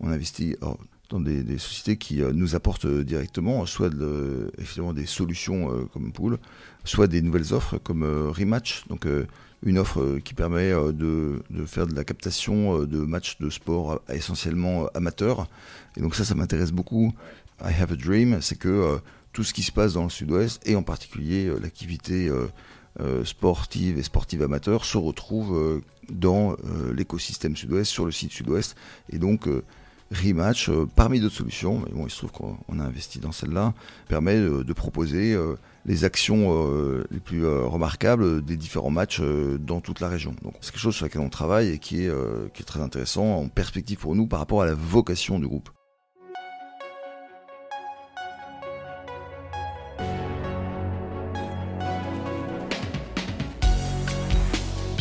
On investit oh, dans des, sociétés qui euh, nous apportent euh, directement soit euh, des solutions comme Pool, soit des nouvelles offres comme Rematch, donc une offre qui permet de, faire de la captation de matchs de sport essentiellement amateurs. Et donc ça, ça m'intéresse beaucoup. I Have a Dream, c'est que tout ce qui se passe dans le sud-ouest, et en particulier l'activité euh, sportives et sportives amateurs se retrouvent euh, dans euh, l'écosystème sud-ouest, sur le site sud-ouest. Et donc, Rematch, parmi d'autres solutions, mais bon, il se trouve qu'on a investi dans celle-là, permet de proposer les actions les plus remarquables des différents matchs dans toute la région. Donc, c'est quelque chose sur lequel on travaille et qui est, qui est très intéressant en perspective pour nous par rapport à la vocation du groupe.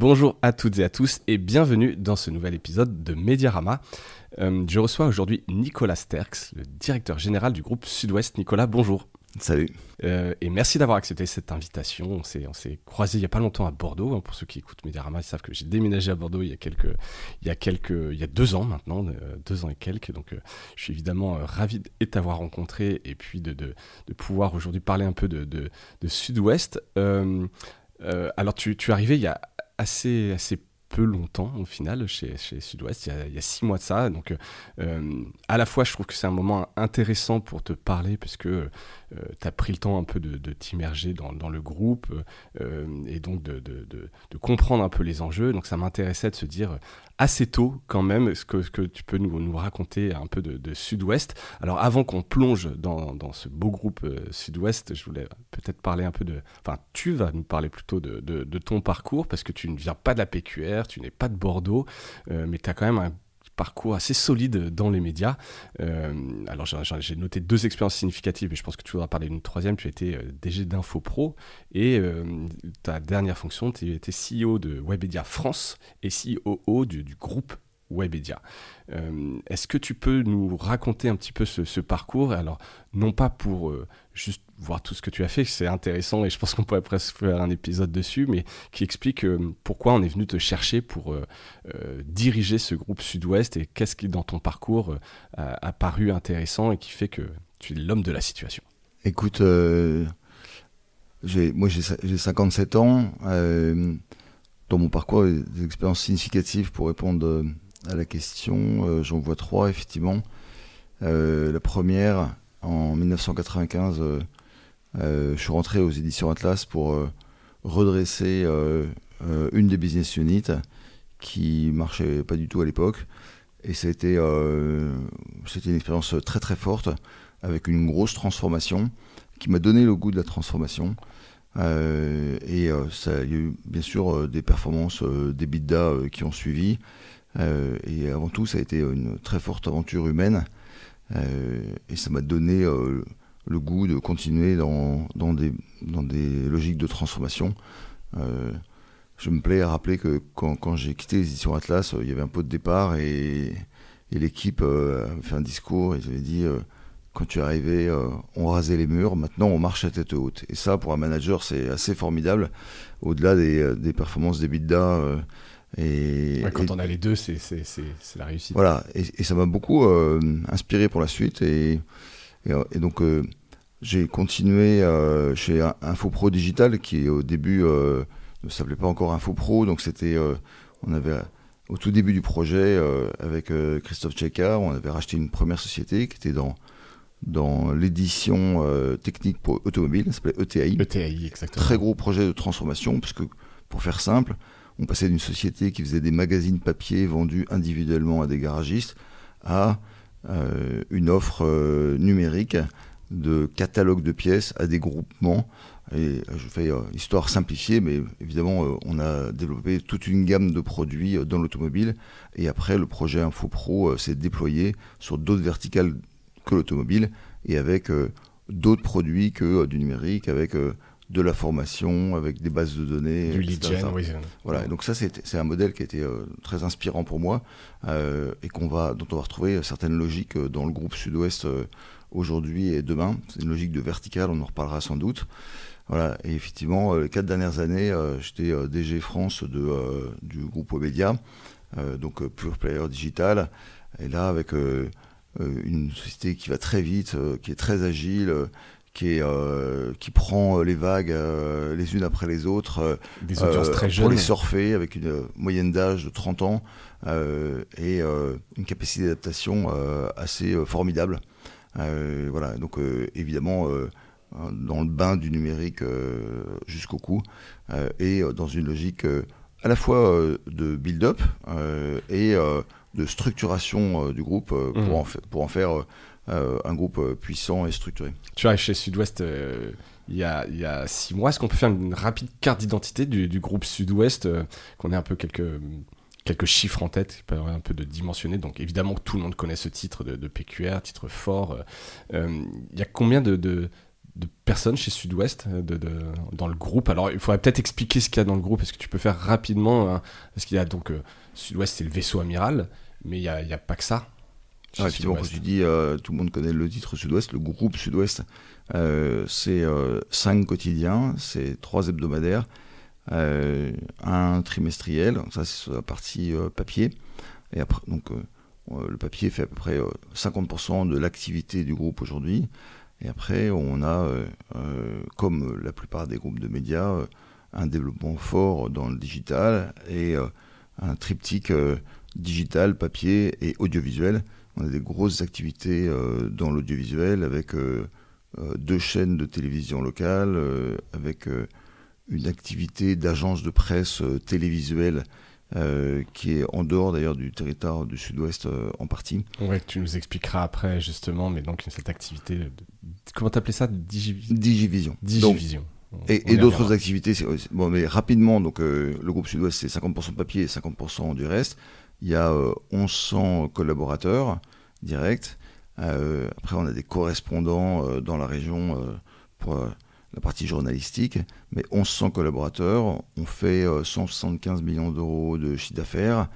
Bonjour à toutes et à tous et bienvenue dans ce nouvel épisode de Mediarama. Euh, je reçois aujourd'hui Nicolas Sterks, le directeur général du groupe Sud-Ouest. Nicolas, bonjour. Salut. Euh, et merci d'avoir accepté cette invitation. On s'est, on croisé il n'y a pas longtemps à Bordeaux. Hein. pour ceux qui écoutent Médiarama, ils savent que j'ai déménagé à Bordeaux il y a quelques, il y quelques, il y deux ans maintenant, euh, deux ans et quelques. Donc, je suis évidemment ravi de t'avoir rencontré et puis de, pouvoir aujourd'hui parler un peu de, Sud-Ouest. alors, tu, tu es arrivé il y a assez, assez peu longtemps au final chez, chez Sud-Ouest, il, y a six mois de ça. Donc euh, à la fois je trouve que c'est un moment intéressant pour te parler parce que euh, tu as pris le temps un peu de, t'immerger dans, le groupe euh, et donc de, comprendre un peu les enjeux. Donc ça m'intéressait de se dire, assez tôt quand même. ce que, ce que, tu peux nous, nous, raconter un peu de, Sud-Ouest Alors avant qu'on plonge dans, ce beau groupe euh, Sud-Ouest, je voulais peut-être parler un peu de... Enfin, tu vas nous parler plutôt de, ton parcours parce que tu ne viens pas de la PQR, tu n'es pas de Bordeaux, euh, mais tu as quand même un parcours assez solide dans les médias. Euh, alors j'ai noté deux expériences significatives, mais je pense que tu voudras parler d'une troisième. Tu étais euh, DG d'InfoPro et euh, ta dernière fonction, tu étais CEO de Webedia France et CEO du, groupe Webedia. Est-ce que tu peux nous raconter un petit peu ce, parcours Alors, non pas pour juste voir tout ce que tu as fait, c'est intéressant et je pense qu'on pourrait presque faire un épisode dessus, mais qui explique euh, pourquoi on est venu te chercher pour euh, euh, diriger ce groupe Sud-Ouest et qu'est-ce qui dans ton parcours a, a, paru intéressant et qui fait que tu es l'homme de la situation. Écoute, moi j'ai 57 ans. dans mon parcours, des expériences significatives pour répondre à la question, j'en vois trois effectivement. la première, en 1995, euh, je suis rentré aux éditions Atlas pour euh, redresser euh, une des business units qui marchait pas du tout à l'époque. Et c'était une expérience très très forte avec une grosse transformation qui m'a donné le goût de la transformation. et il y a eu bien sûr des performances des bidas qui ont suivi. et avant tout, ça a été une très forte aventure humaine. et ça m'a donné le goût de continuer dans, dans, des, dans des logiques de transformation. Euh, je me plais à rappeler que quand, quand j'ai quitté les éditions Atlas, euh, il y avait un pot de départ et, et l'équipe euh, a fait un discours. Ils avaient dit quand tu es arrivé, on rasait les murs, maintenant on marche à tête haute. Et ça, pour un manager, c'est assez formidable, au-delà des, des, performances des bidda Et, quand on a les deux, c'est la réussite. Voilà, et, ça m'a beaucoup inspiré pour la suite. Et, et donc, j'ai continué euh, chez InfoPro Digital, qui au début euh, ne s'appelait pas encore InfoPro. Donc c'était, euh, on avait au tout début du projet avec Christophe Tcheka, on avait racheté une première société qui était dans dans l'édition technique pour automobile, ça s'appelait ETI. ETI, exactement. Très gros projet de transformation, puisque pour faire simple, on passait d'une société qui faisait des magazines papier vendus individuellement à des garagistes à une offre numérique de catalogues de pièces à des groupements. Et euh, je fais euh, histoire simplifiée, mais évidemment, euh, on a développé toute une gamme de produits dans l'automobile. Et après, le projet InfoPro s'est déployé sur d'autres verticales que l'automobile et avec d'autres produits que du numérique, avec de la formation avec des bases de données. Du lead Voilà, donc ça c'est un modèle qui a été euh, très inspirant pour moi euh, et qu'on va, dont on va retrouver certaines logiques euh, dans le groupe Sud-Ouest aujourd'hui et demain. C'est une logique de verticale, on en reparlera sans doute. Voilà, et effectivement, les quatre dernières années, j'étais DG France de, du groupe Obedia, donc pure player digital, et là avec une société qui va très vite, qui est très agile euh, qui, prend euh, les vagues euh, les unes après les autres. Pour les surfer, avec une moyenne d'âge de 30 ans et une capacité d'adaptation assez formidable. voilà, donc évidemment dans le bain du numérique jusqu'au cou et dans une logique à la fois de build-up et de structuration du groupe pour, mmh. en, pour en faire euh, un groupe euh, puissant et structuré. Tu vois chez Sud-Ouest euh, il y, a, il y, a, six mois. Est-ce qu'on peut faire une rapide carte d'identité du, du, groupe Sud-Ouest, qu'on ait un peu quelques, quelques chiffres en tête, un peu de dimensionner Donc évidemment tout le monde connaît ce titre de, PQR, titre fort. il y a combien de, de, personnes chez Sud-Ouest dans le groupe Alors il faudrait peut-être expliquer ce qu'il y a dans le groupe. Est-ce que tu peux faire rapidement Parce hein, qu'il y a donc Sud-Ouest, c'est le vaisseau amiral, mais il n'y a, a, pas que ça. Ah, et dis, euh, tout le monde connaît le titre Sud-Ouest, le groupe Sud-Ouest, euh, c'est 5 euh, cinq quotidiens, c'est trois hebdomadaires, un trimestriel, ça c'est la partie papier, et après, donc le papier fait à peu près 50% de l'activité du groupe aujourd'hui, et après on a, comme la plupart des groupes de médias, un développement fort dans le digital et un triptyque digital, papier et audiovisuel on a des grosses activités euh, dans l'audiovisuel avec euh, euh, deux chaînes de télévision locale, avec une activité d'agence de presse télévisuelle qui est en dehors d'ailleurs du territoire du sud-ouest en partie. Ouais, tu nous expliqueras après justement, mais donc cette activité, comment comment t'appelais ça Digivision. Digivision. et, d'autres activités, bon mais rapidement, donc le groupe sud-ouest c'est 50% papier et 50% du reste il y a 1100 euh, collaborateurs directs. Euh, après, on a des correspondants euh, dans la région pour la partie journalistique, mais 1100 collaborateurs. On fait 175 millions d'euros de chiffre d'affaires.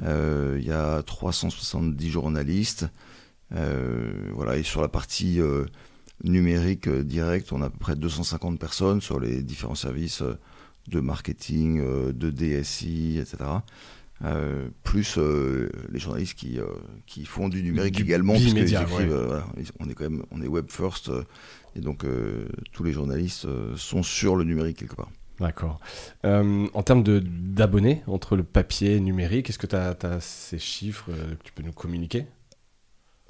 Il y a 370 journalistes. voilà, et sur la partie numérique directe, on a à peu près 250 personnes sur les différents services de marketing, de DSI, etc. Euh, plus euh, les journalistes qui, euh, qui font du numérique également, puisque on est quand même on est web first, et donc tous les journalistes sont sur le numérique quelque part. D'accord. en termes d'abonnés entre le papier et numérique, est-ce que tu as, ces chiffres que tu peux nous communiquer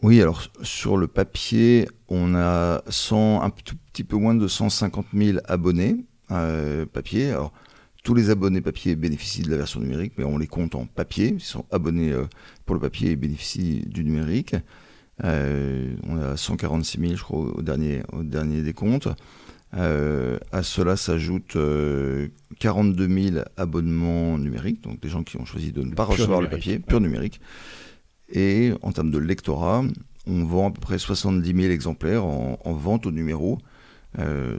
Oui, alors sur le papier, on a un tout petit peu moins de 150 000 abonnés papier. Alors, tous les abonnés papier bénéficient de la version numérique, mais on les compte en papier. Ils sont abonnés euh, pour le papier et bénéficient du numérique. Euh, on a 146 000, je crois, au dernier, au dernier des comptes. Euh, à cela s'ajoutent 42 000 abonnements numériques, donc des gens qui ont choisi de ne pas recevoir le papier, pur numérique. Et en termes de lectorat, on vend à peu près 70 000 exemplaires en, en vente au numéro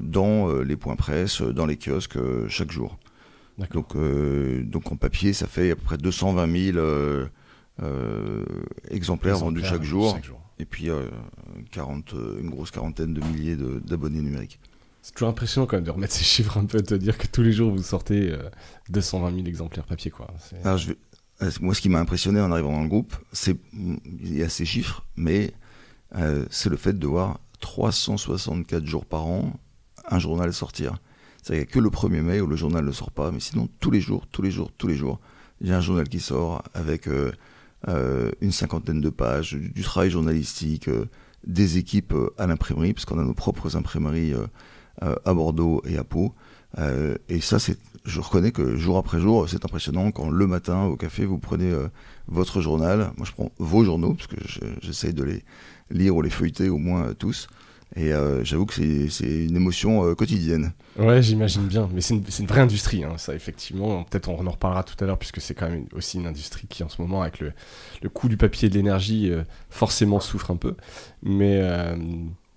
dans les points presse, dans les kiosques, chaque jour. Donc, euh, donc en papier, ça fait à peu près 220 000 euh, euh, exemplaires vendus chaque jour. Et puis une grosse quarantaine de milliers d'abonnés numériques. C'est toujours impressionnant quand même de remettre ces chiffres un peu, de te dire que tous les jours vous sortez 220 000 exemplaires papier. Quoi. Moi, ce qui m'a impressionné en arrivant dans le groupe, c'est il y a ces chiffres, mais c'est le fait de voir 364 jours par an un journal sortir cest que le 1er mai où le journal ne sort pas, mais sinon tous les jours, tous les jours, tous les jours, il y a un journal qui sort avec euh, euh, une cinquantaine de pages, du, travail journalistique, euh, des équipes à l'imprimerie, puisqu'on a nos propres imprimeries à Bordeaux et à Pau. et ça, c'est, je reconnais que jour après jour, c'est impressionnant quand le matin au café, vous prenez votre journal. Moi, je prends vos journaux, parce que j'essaye de les lire ou les feuilleter au moins tous. Et euh, j'avoue que c'est une émotion euh, quotidienne. Ouais, j'imagine bien. Mais c'est une, vraie industrie, hein, ça, effectivement. Peut-être on en reparlera tout à l'heure, puisque c'est quand même aussi une industrie qui, en ce moment, avec le, coût du papier et de l'énergie, euh, forcément souffre un peu. Mais,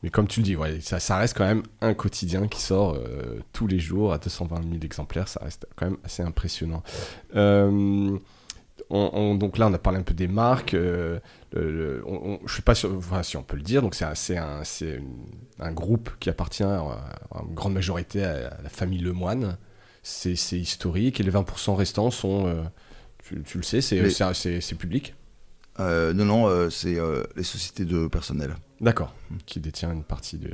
mais comme tu le dis, ouais, ça, ça, reste quand même un quotidien qui sort tous les jours à 220 000 exemplaires. Ça reste quand même assez impressionnant. Euh, donc là, on a parlé un peu des marques. Euh, je suis pas sûr, si on peut le dire. Donc c'est un, un, groupe qui appartient en, grande majorité à, la famille Lemoine. C'est historique et les 20% restants sont, euh, tu, le sais, c'est public. Euh, non, non, euh, c'est les sociétés de personnel. D'accord, qui détient une partie de,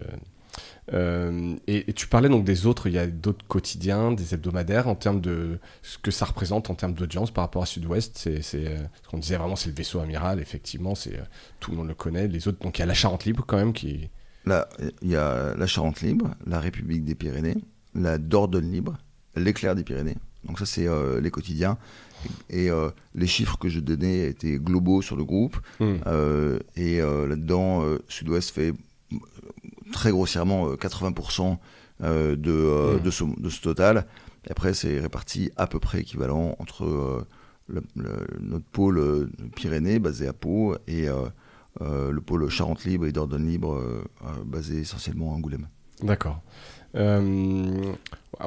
euh, et, tu parlais donc des autres, il y a d'autres quotidiens, des hebdomadaires, en termes de ce que ça représente en termes d'audience par rapport à Sud-Ouest. C'est euh, ce qu'on disait vraiment, c'est le vaisseau amiral, effectivement, c'est euh, tout le monde le connaît. Les autres, donc il y a la Charente Libre quand même qui. Là, il y a la Charente Libre, la République des Pyrénées, la Dordogne Libre, l'éclair des Pyrénées. Donc ça, c'est les quotidiens. Et les chiffres que je donnais étaient globaux sur le groupe. Hmm. et là-dedans, Sud-Ouest fait très grossièrement 80% euh, euh, de, euh, mmh. de, ce, total. après, c'est réparti à peu près équivalent entre notre pôle Pyrénées, basé à Pau, et le pôle Charente-Libre et Dordogne-Libre, basé essentiellement à Angoulême. D'accord. un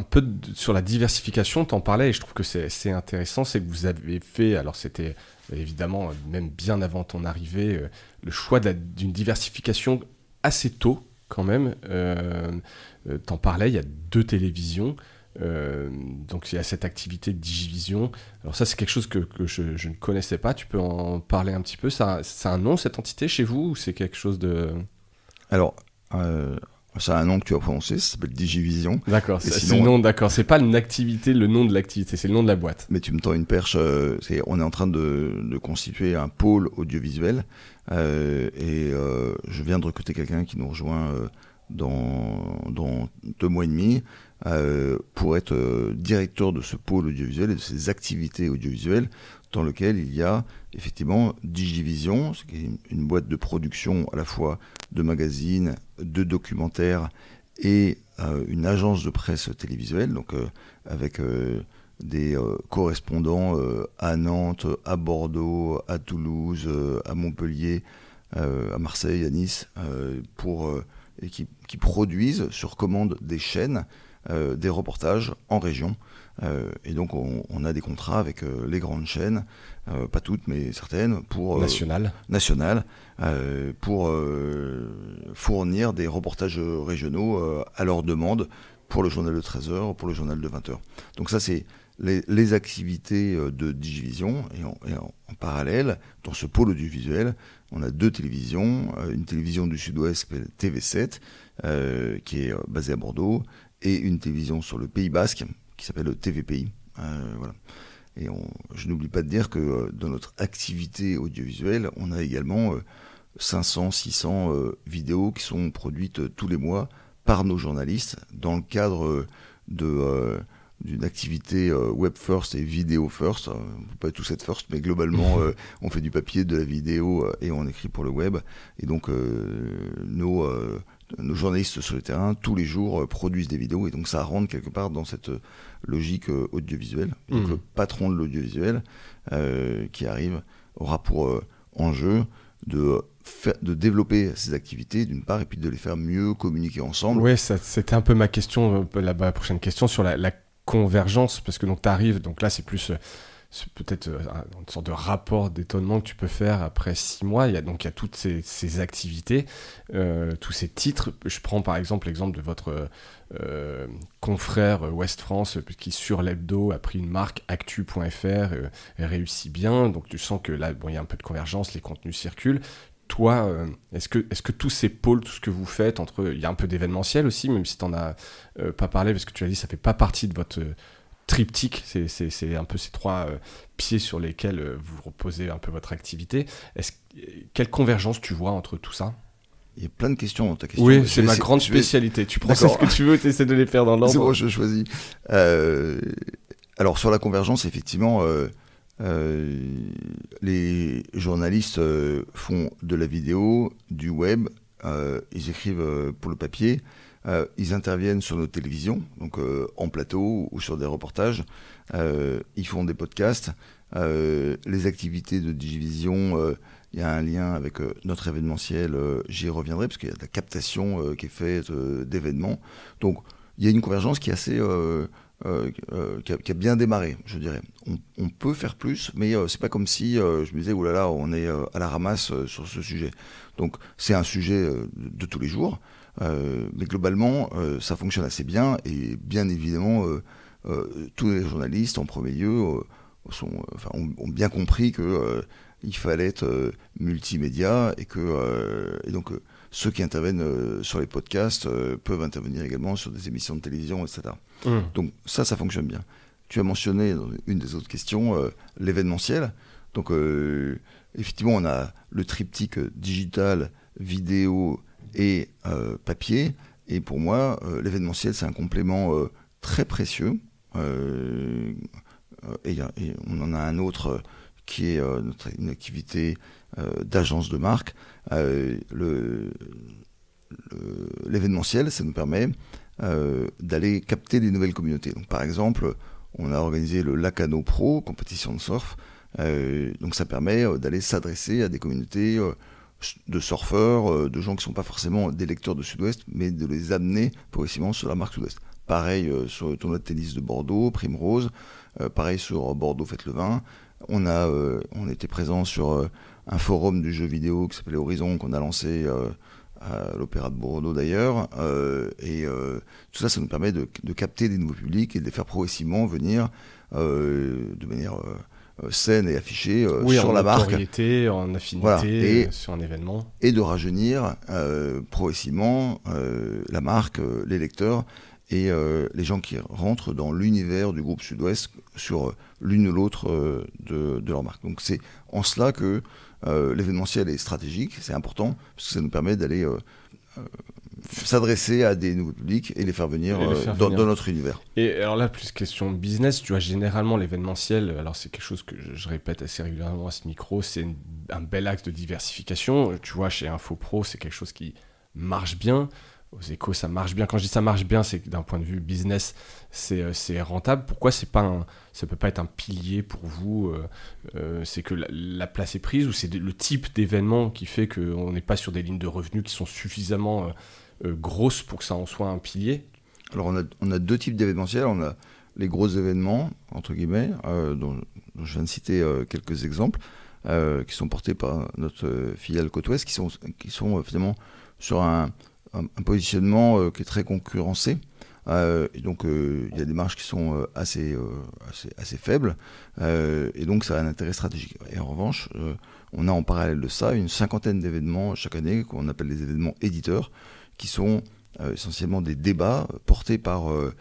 peu sur la diversification, t'en parlais et je trouve que c'est intéressant, c'est que vous avez fait, alors c'était évidemment même bien avant ton arrivée, le choix d'une diversification assez tôt quand même. Euh, euh, t'en parlais, il y a deux télévisions. Euh, donc il y a cette activité de Digivision. Alors ça c'est quelque chose que, je, ne connaissais pas. Tu peux en parler un petit peu. Ça, c'est un nom cette entité chez vous ou c'est quelque chose de Alors c'est un nom que tu as prononcé, ça s'appelle Digivision. D'accord, c'est nom, d'accord. C'est pas une activité, le nom de l'activité, c'est le nom de la boîte. Mais tu me tends une perche, euh, on est en train de, constituer un pôle audiovisuel euh, et euh, je viens de recruter quelqu'un qui nous rejoint euh, dans, dans, deux mois et demi pour être directeur de ce pôle audiovisuel et de ses activités audiovisuelles dans lequel il y a effectivement Digivision, ce qui est une boîte de production à la fois de magazines, de documentaires et euh, une agence de presse télévisuelle, donc euh, avec euh, des correspondants à Nantes, à Bordeaux, à Toulouse, à Montpellier, à Marseille, à Nice, qui, produisent sur commande des chaînes des reportages en région euh, et donc on, a des contrats avec euh, les grandes chaînes, euh, pas toutes mais certaines, pour nationales, pour fournir des reportages régionaux à leur demande pour le journal de 13h, pour le journal de 20h. Donc ça c'est les, activités de Digivision et, en, en, parallèle, dans ce pôle audiovisuel, on a deux télévisions, une télévision du sud-ouest TV7 qui est basée à Bordeaux et une télévision sur le Pays Basque qui s'appelle TVPI. Euh, et je n'oublie pas de dire que euh, dans notre activité audiovisuelle, on a également 500, euh, 600 vidéos qui sont produites tous les mois par nos journalistes dans le cadre de d'une activité web first et vidéo first. pas tous cette first, mais globalement, on fait du papier, de la vidéo et on écrit pour le web. Et donc, nos nos journalistes sur le terrain, tous les jours, euh, produisent des vidéos. Et donc, ça rentre quelque part dans cette euh, logique euh, audiovisuelle. donc, mmh. le patron de l'audiovisuel qui arrive aura pour enjeu de de développer ses activités d'une part et puis de les faire mieux communiquer ensemble. Oui, c'était un peu ma question, la, la prochaine question sur la, la, convergence, parce que donc tu arrives, donc là c'est plus c'est peut-être euh, une sorte de rapport d'étonnement que tu peux faire après six mois. Il y a donc il y a toutes ces, activités, euh, tous ces titres. Je prends par exemple l'exemple de votre euh, confrère West France qui sur l'hebdo a pris une marque actu.fr et réussit bien. Donc tu sens que là, bon, il y a un peu de convergence, les contenus circulent. Toi, est-ce que, est -ce que tous ces pôles, tout ce que vous faites, entre, il y a un peu d'événementiel aussi, même si tu n'en as pas parlé, parce que tu as dit ça fait pas partie de votre triptyque, c'est un peu ces trois euh, pieds sur lesquels euh, vous reposez un peu votre activité. est quelle convergence tu vois entre tout ça il y a plein de questions dans ta question. Oui, c'est ma grande spécialité. Tu prends ce que tu veux, tu essaies de les faire dans l'ordre. C'est bon, je choisis. Euh, alors sur la convergence, effectivement, les journalistes font de la vidéo, du web, ils écrivent pour le papier, euh, ils interviennent sur nos télévisions, donc euh, en plateau ou sur des reportages. Euh, ils font des podcasts. les activités de Digivision, il y a un lien avec notre événementiel. J'y reviendrai parce qu'il y a de la captation qui est faite d'événements. Donc il y a une convergence qui est assez qui, a, bien démarré, je dirais. On, peut faire plus, mais c'est pas comme si je me disais oulala, on est à la ramasse sur ce sujet. Donc c'est un sujet de tous les jours. Euh, mais globalement, euh, ça fonctionne assez bien et bien évidemment, euh, tous les journalistes en premier lieu sont, ont, bien compris qu'il fallait être multimédia et que donc ceux qui interviennent sur les podcasts peuvent intervenir également sur des émissions de télévision, etc. Mmh. Donc ça, ça fonctionne bien. Tu as mentionné une des autres questions l'événementiel. Donc effectivement, on a le triptyque digital, vidéo et euh, papier. Et pour moi, euh, l'événementiel, c'est un complément euh, très précieux. Et, on en a un autre qui est une activité d'agence de marque. l'événementiel, ça nous permet d'aller capter des nouvelles communautés. Donc, par exemple, on a organisé le Lacano Pro, compétition de surf. donc ça permet d'aller s'adresser à des communautés de surfeurs, euh, de gens qui ne sont pas forcément des lecteurs de Sud-Ouest, mais de les amener progressivement sur la marque Sud-Ouest. Pareil euh, sur le tournoi de tennis de Bordeaux, Primrose, euh, pareil sur Bordeaux Faites le Vin. On, a, on était présent sur un forum du jeu vidéo qui s'appelait Horizon, qu'on a lancé à l'Opéra de Bordeaux d'ailleurs. et tout ça, ça nous permet de, capter des nouveaux publics et de les faire progressivement venir de manière euh, saine et affichée euh, sur la marque. En affinité, euh, sur un événement. Et de rajeunir progressivement la marque, les lecteurs et les gens qui rentrent dans l'univers du groupe Sud-Ouest sur l'une ou l'autre de, de, leur marque. Donc c'est en cela que l'événementiel est stratégique, c'est important, parce que ça nous permet d'aller s'adresser à des nouveaux publics et les faire euh, venir, dans, notre univers. Et alors là, plus question de business, tu vois, généralement l'événementiel, alors c'est quelque chose que je répète assez régulièrement à ce micro, c'est un bel axe de diversification. Tu vois, chez InfoPro, c'est quelque chose qui marche bien. Aux échos, ça marche bien. Quand je dis ça marche bien, c'est que d'un point de vue business, c'est euh, rentable. Pourquoi c'est pas ça peut pas être un pilier pour vous euh, C'est que la, place est prise ou c'est le type d'événement qui fait qu'on n'est pas sur des lignes de revenus qui sont suffisamment... Euh, grosse pour que ça en soit un pilier Alors on a, deux types d'événementiels. On a les gros événements, entre guillemets, euh, dont, je viens de citer euh, quelques exemples, qui sont portés par notre filiale Côte Ouest, qui sont, qui sont finalement sur un, positionnement qui est très concurrencé. Et donc il y a des marges qui sont assez, assez, assez, faibles, et donc ça a un intérêt stratégique. Et en revanche, on a en parallèle de ça une cinquantaine d'événements chaque année qu'on appelle les événements éditeurs, qui sont euh, essentiellement des débats euh, portés par euh,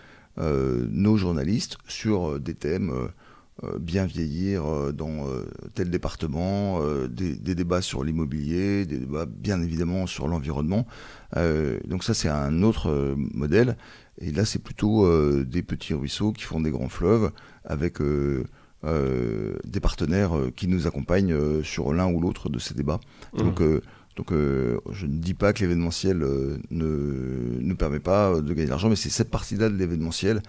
nos journalistes sur des thèmes bien vieillir dans tel département, des, débats sur l'immobilier, des débats bien évidemment sur l'environnement. donc ça c'est un autre modèle. Et là c'est plutôt des petits ruisseaux qui font des grands fleuves avec des partenaires qui nous accompagnent sur l'un ou l'autre de ces débats. Mmh. Donc euh, je ne dis pas que l'événementiel euh, ne, nous permet pas euh, de gagner de l'argent, mais c'est cette partie-là de l'événementiel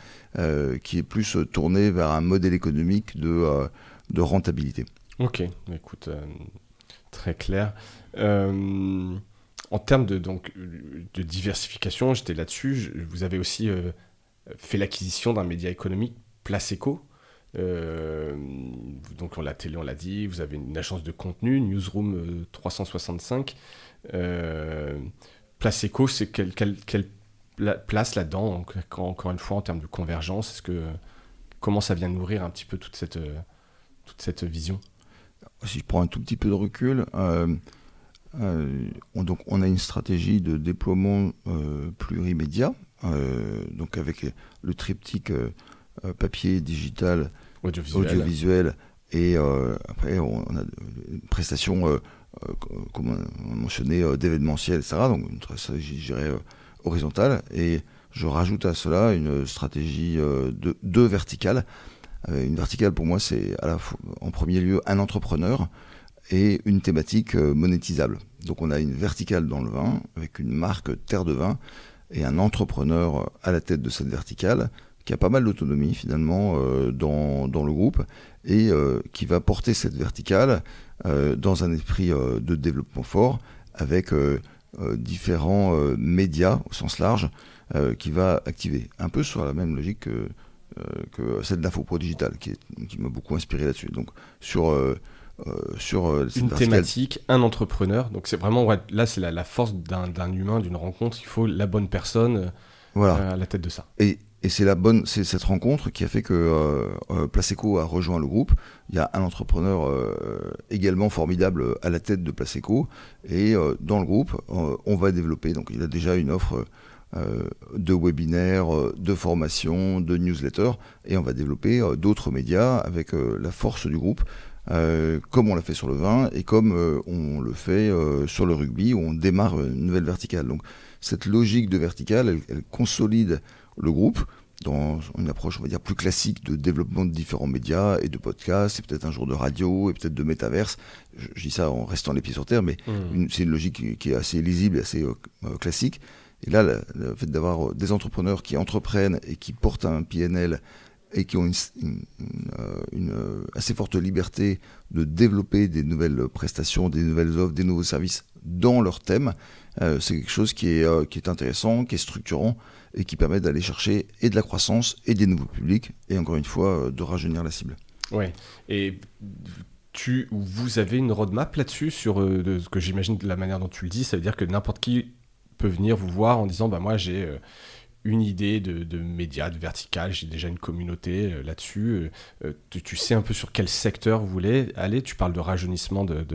qui est plus tournée vers un modèle économique de, rentabilité. Ok, écoute, très clair. en termes de, donc, de diversification, j'étais là-dessus, vous avez aussi fait l'acquisition d'un média économique, Placeco euh, donc on la télé, on l'a dit, vous avez une agence de contenu, Newsroom 365. place Eco, c'est quelle, place là-dedans, encore une fois, en termes de convergence Est-ce que, Comment ça vient nourrir un petit peu toute cette, euh, toute cette vision Si je prends un tout petit peu de recul, euh, donc, on a une stratégie de déploiement plurimédia, donc avec le triptyque papier, digital audiovisuel. Et euh, après, on a une prestation, euh, euh, comme on d'événementiel, etc. Donc une stratégie, je horizontale. Et je rajoute à cela une stratégie de, deux verticales une verticale, pour moi, c'est en premier lieu un entrepreneur et une thématique monétisable. Donc on a une verticale dans le vin, avec une marque Terre de Vin, et un entrepreneur à la tête de cette verticale qui a pas mal d'autonomie finalement euh, dans, dans, le groupe et euh, qui va porter cette verticale euh, dans un esprit de développement fort avec différents médias au sens large qui va activer. Un peu sur la même logique que, que celle d'InfoPro Digital qui, qui m'a beaucoup inspiré là-dessus. Donc sur. sur une thématique, un entrepreneur. Donc c'est vraiment là c'est la, la, force d'un humain, d'une rencontre. Il faut la bonne personne voilà. à la tête de ça. Et et c'est la bonne, c'est cette rencontre qui a fait que euh, euh, Placeco a rejoint le groupe. Il y a un entrepreneur euh, également formidable à la tête de Placeco. Et dans le groupe, on va développer. Donc, il a déjà une offre de webinaires, de formation, de newsletters. Et on va développer d'autres médias avec la force du groupe. comme on l'a fait sur le vin et comme on le fait sur le rugby où on démarre une nouvelle verticale. Donc cette logique de verticale, elle consolide le groupe dans une approche, on va dire, plus classique de développement de différents médias et de podcasts, et peut-être un jour de radio, et peut-être de métaverse. Je, dis ça en restant les pieds sur terre, mais mmh. c'est une logique qui, est assez lisible, assez euh, euh, classique. Et là, le, fait d'avoir euh, des entrepreneurs qui entreprennent et qui portent un PNL et qui ont une assez forte liberté de développer des nouvelles prestations, des nouvelles offres, des nouveaux services dans leur thème. Euh, c'est quelque chose euh, qui est, intéressant, qui est structurant et qui permet d'aller chercher et de la croissance et des nouveaux publics et encore une fois euh, de rajeunir la cible. Ouais. Et tu, vous avez une roadmap là-dessus sur ce que j'imagine de la manière dont tu le dis, ça veut dire que n'importe qui peut venir vous voir en disant bah moi j'ai une idée de, de média, de vertical, j'ai déjà une communauté là-dessus. tu, sais un peu sur quel secteur vous voulez aller. Tu parles de rajeunissement de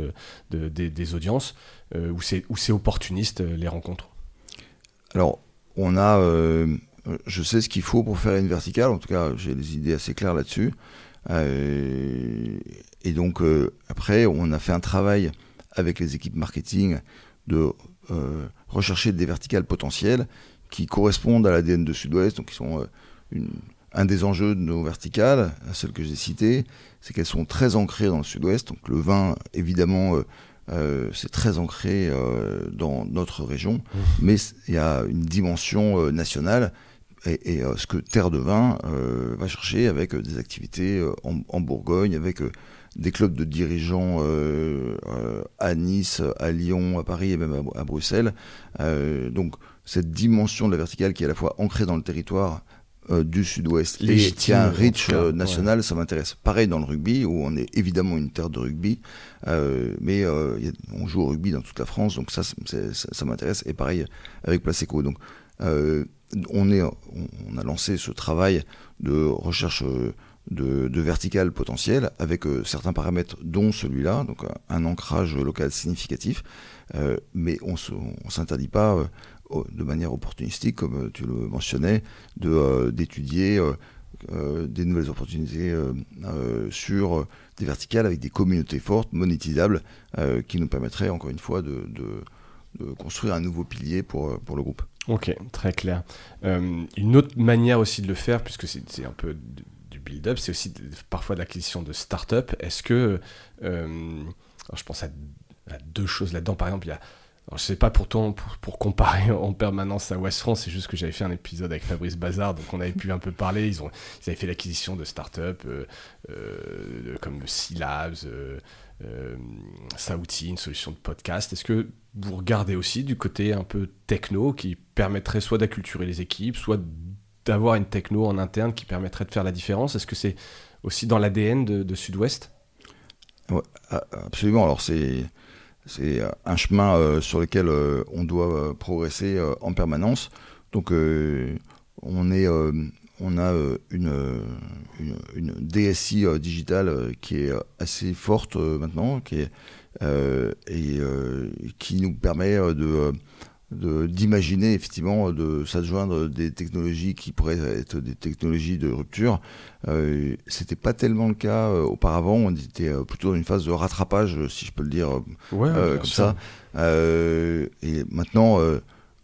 des audiences. Euh, où c'est opportuniste euh, les rencontres Alors, on a. Euh, je sais ce qu'il faut pour faire une verticale, en tout cas, j'ai des idées assez claires là-dessus. et donc, après, on a fait un travail avec les équipes marketing de rechercher des verticales potentielles qui correspondent à l'ADN de Sud-Ouest, donc qui sont un des enjeux de nos verticales, celles que j'ai citées, c'est qu'elles sont très ancrées dans le sud-ouest. Donc le vin, évidemment, euh, c'est très ancré euh, dans notre région, mmh. mais il y a une dimension euh, nationale. Et, ce que Terre de Vin va chercher avec des activités en, Bourgogne, avec des clubs de dirigeants à Nice, à Lyon, à Paris et même à Bruxelles. donc cette dimension de la verticale qui est à la fois ancrée dans le territoire, euh, du sud-ouest. Et qui euh, national, ça m'intéresse. Pareil dans le rugby, où on est évidemment une terre de rugby, euh, mais on joue au rugby dans toute la France, donc ça, ça, m'intéresse. Et pareil avec Placeco. Donc, on, est, on a lancé ce travail de recherche de, verticales potentielles, avec certains paramètres, dont celui-là, donc un ancrage local significatif. mais on ne s'interdit pas de manière opportunistique, comme euh, tu le mentionnais, euh, d'étudier de, euh, d'étudier des nouvelles opportunités sur des verticales avec des communautés fortes, monétisables, qui nous permettraient encore une fois de, de, construire un nouveau pilier pour, pour le groupe. Ok, très clair. une autre manière aussi de le faire, puisque c'est un peu du build-up, c'est aussi parfois de l'acquisition de start-up. Est-ce que. je pense à, à, deux choses là-dedans. Par exemple, il y a alors, je sais pas pourtant pour, comparer en permanence à West France, c'est juste que j'avais fait un épisode avec Fabrice Bazard, donc on avait pu un peu parler. Ils, ont, ils avaient fait l'acquisition de startups euh, euh, comme le Silabs, euh, euh, Saouti, une solution de podcast. Est-ce que vous regardez aussi du côté un peu techno qui permettrait soit d'acculturer les équipes, soit d'avoir une techno en interne qui permettrait de faire la différence Est-ce que c'est aussi dans l'ADN de, Sud-Ouest Absolument. Alors c'est c'est euh, un chemin euh, sur lequel euh, on doit progresser en permanence. Donc on est on a une, DSI digitale qui est assez forte maintenant, qui et qui nous permet de d'imaginer effectivement de s'adjoindre des technologies qui pourraient être des technologies de rupture. Euh, c'était pas tellement le cas euh, auparavant. On était euh, plutôt dans une phase de rattrapage, si je peux le dire comme ça. et maintenant,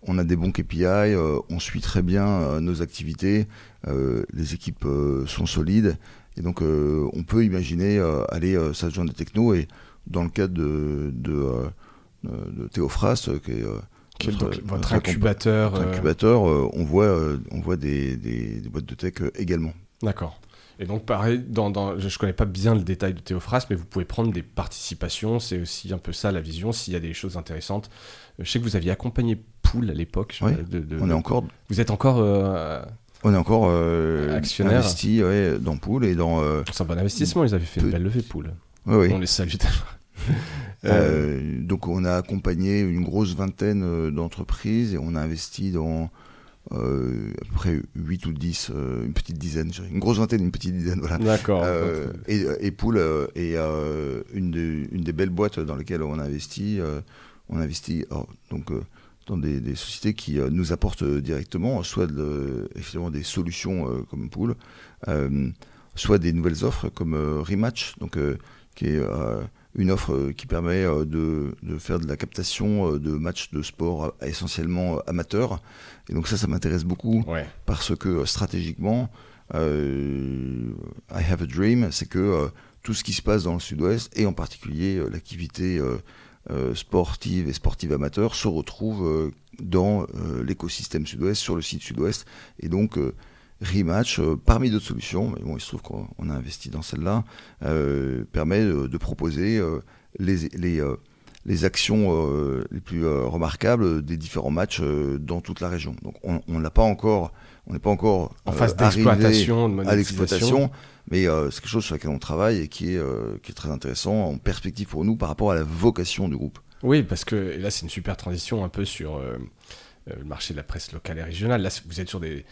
on a des bons KPI, on suit très bien nos activités, les équipes sont solides. Et donc, on peut imaginer aller s'adjoindre des technos. Et dans le cadre de, de, votre incubateur. Euh, incubateur, euh, on voit, euh, on voit des, boîtes de tech également. D'accord. Et donc, pareil, dans, je ne connais pas bien le détail de Théophras, mais vous pouvez prendre des participations. C'est aussi un peu ça la vision, s'il y a des choses intéressantes. Je sais que vous aviez accompagné Pool à l'époque. on est encore. Vous êtes encore. On est encore euh, actionnaire. dans Pool et dans. Euh... C'est un bon investissement, ils avaient fait une belle levée Pool. Oui, oui. On les salue ah euh, donc on a accompagné une grosse vingtaine euh, d'entreprises et on a investi dans euh, à près 8 ou 10, une petite dizaine, une grosse vingtaine, une petite dizaine, D'accord. et, et Pool est une, une, des belles boîtes dans lesquelles on investit. on investit donc, dans des, sociétés qui nous apportent directement soit effectivement, des solutions comme Pool, soit des nouvelles offres comme Rematch, donc, qui est une offre euh, qui permet euh, de, faire de la captation euh, de matchs de sport essentiellement amateurs. Et donc ça, ça m'intéresse beaucoup parce que stratégiquement, I Have a Dream, c'est que tout ce qui se passe dans le sud-ouest, et en particulier l'activité sportive et sportive amateur, se retrouve dans l'écosystème sud-ouest, sur le site sud-ouest. Et donc, Rematch, euh, parmi d'autres solutions, mais bon, il se trouve qu'on a investi dans celle-là, euh, permet de, proposer euh, les, les, les, actions les plus remarquables des différents matchs dans toute la région. Donc on n'a pas encore, on n'est pas encore en phase d'exploitation, à l'exploitation, mais c'est quelque chose sur lequel on travaille et qui est, qui est très intéressant en perspective pour nous par rapport à la vocation du groupe. Oui, parce que là c'est une super transition un peu sur le marché de la presse locale et régionale. Là, vous êtes sur des,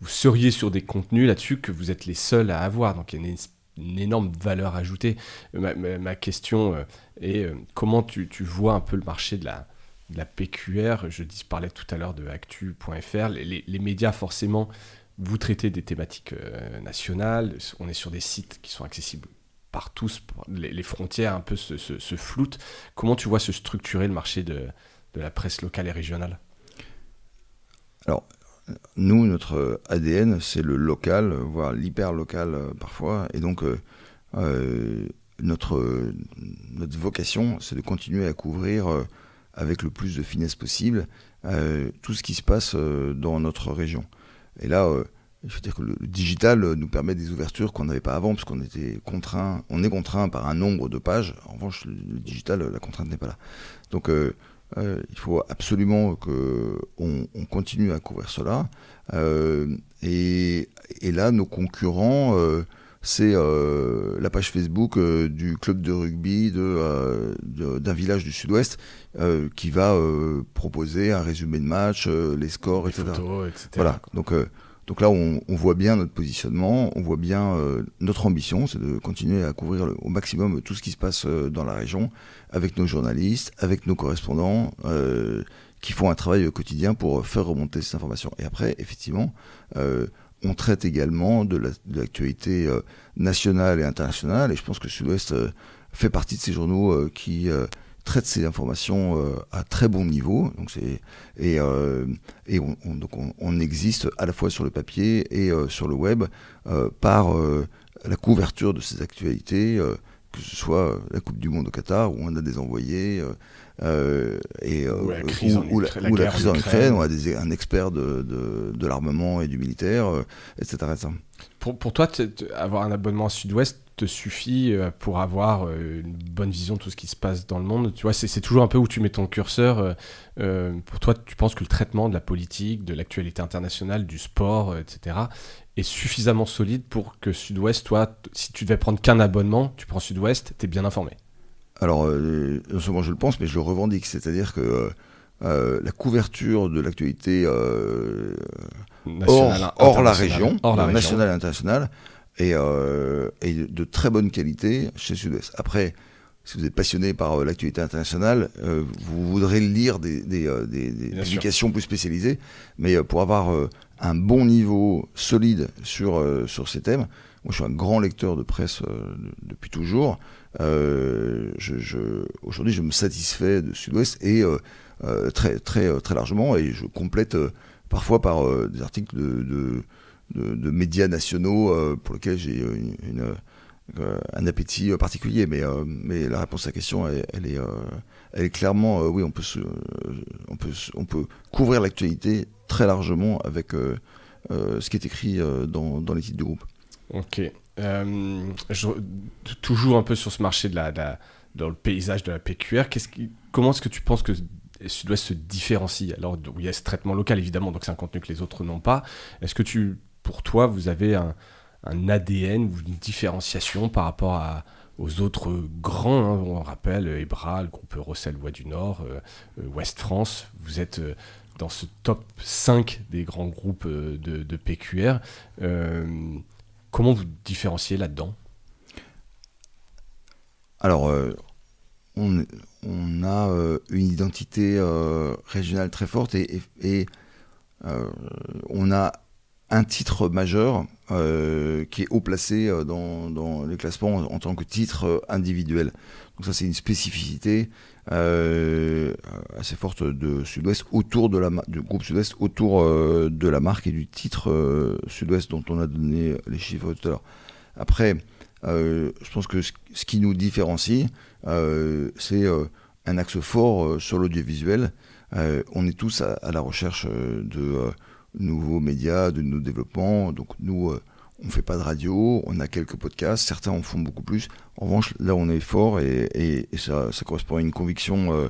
vous seriez sur des contenus là-dessus que vous êtes les seuls à avoir. Donc il y a une, énorme valeur ajoutée. Euh, ma, question euh, est euh, comment tu, vois un peu le marché de la, PQR Je dis, parlais tout à l'heure de actu.fr. Les, médias, forcément, vous traitez des thématiques nationales. On est sur des sites qui sont accessibles par tous. Les, frontières un peu se, floutent. Comment tu vois se structurer le marché de, de la presse locale et régionale alors, nous, notre ADN, c'est le local, voire l'hyper local euh, parfois. Et donc, euh, euh, notre, notre vocation, c'est de continuer à couvrir avec le plus de finesse possible tout ce qui se passe dans notre région. Et là, je veux dire que le digital nous permet des ouvertures qu'on n'avait pas avant, puisqu'on était contraint, on est contraint par un nombre de pages. En revanche, le digital, la contrainte n'est pas là. Donc, euh, il faut absolument qu'on on continue à couvrir cela. Euh, et, là, nos concurrents, euh, c'est la page Facebook du club de rugby de, d'un village du sud-ouest qui va proposer un résumé de match, les scores, les etc. Photos, etc. Voilà. Donc donc là, on, voit bien notre positionnement, on voit bien euh, notre ambition, c'est de continuer à couvrir au maximum tout ce qui se passe euh, dans la région, avec nos journalistes, avec nos correspondants, euh, qui font un travail quotidien pour faire remonter ces informations. Et après, effectivement, on traite également de l'actualité nationale et internationale, et je pense que Sud-Ouest fait partie de ces journaux qui traite ces informations euh, à très bon niveau. Euh, et, on, donc on, existe à la fois sur le papier et euh, sur le web par la couverture de ces actualités, que ce soit la Coupe du Monde au Qatar où on a des envoyés, euh, et, euh, ou la crise, en, Ukraine, on a un expert de, l'armement et du militaire, euh, etc. Pour, toi, avoir un abonnement à Sud-Ouest te suffit pour avoir une bonne vision de tout ce qui se passe dans le monde. Tu vois, c'est toujours un peu où tu mets ton curseur. pour toi, tu penses que le traitement de la politique, de l'actualité internationale, du sport, etc., est suffisamment solide pour que Sud-Ouest, toi, si tu devais prendre qu'un abonnement, tu prends Sud-Ouest, es bien informé. Alors, euh, non seulement je le pense, mais je le revendique. C'est-à-dire que euh, euh, la couverture de l'actualité hors, la région, hors la nationale et internationale, est, de très bonne qualité chez Sud-Ouest. Après, si vous êtes passionné par l'actualité internationale, vous voudrez lire des, des, publications plus spécialisées, mais pour avoir un bon niveau solide sur, sur ces thèmes, je suis un grand lecteur de presse euh, depuis toujours. Euh, aujourd'hui, je me satisfais de Sud-Ouest et euh, très, très, très largement, et je complète parfois par des articles de, médias nationaux pour lesquels j'ai un appétit particulier. Mais, la réponse à la question, elle, est, clairement oui, on peut, on, peut, on peut couvrir l'actualité très largement avec ce qui est écrit dans, dans les titres du groupe. Ok. Euh, je, toujours un peu sur ce marché de la, dans le paysage de la PQR, qui, comment est-ce que tu penses que Sud-Ouest se différencie Alors, il y a ce traitement local, évidemment, donc c'est un contenu que les autres n'ont pas. Est-ce que tu, pour toi, vous avez un, ADN ou une différenciation par rapport à, aux autres grands, hein? on rappelle Ebra, le groupe Rossel voix du Nord, euh, euh, ouest France, vous êtes dans ce top 5 des grands groupes de, de, PQR. Comment vous différenciez là-dedans Alors, euh, on, a euh, une identité euh, régionale très forte et, on a un titre majeur qui est haut placé dans, les classements en, tant que titre individuel. Donc ça c'est une spécificité euh, assez forte de Sud-Ouest autour de la du groupe Sud-Ouest autour euh, de la marque et du titre euh, Sud-Ouest dont on a donné les chiffres tout à l'heure. Après, je pense que ce, qui nous différencie, c'est un axe fort sur l'audiovisuel. on est tous à, la recherche de nouveaux médias, de nouveaux développements. Donc nous, on ne fait pas de radio, on a quelques podcasts, certains en font beaucoup plus. En revanche, là, on est fort et, ça, correspond à une conviction euh,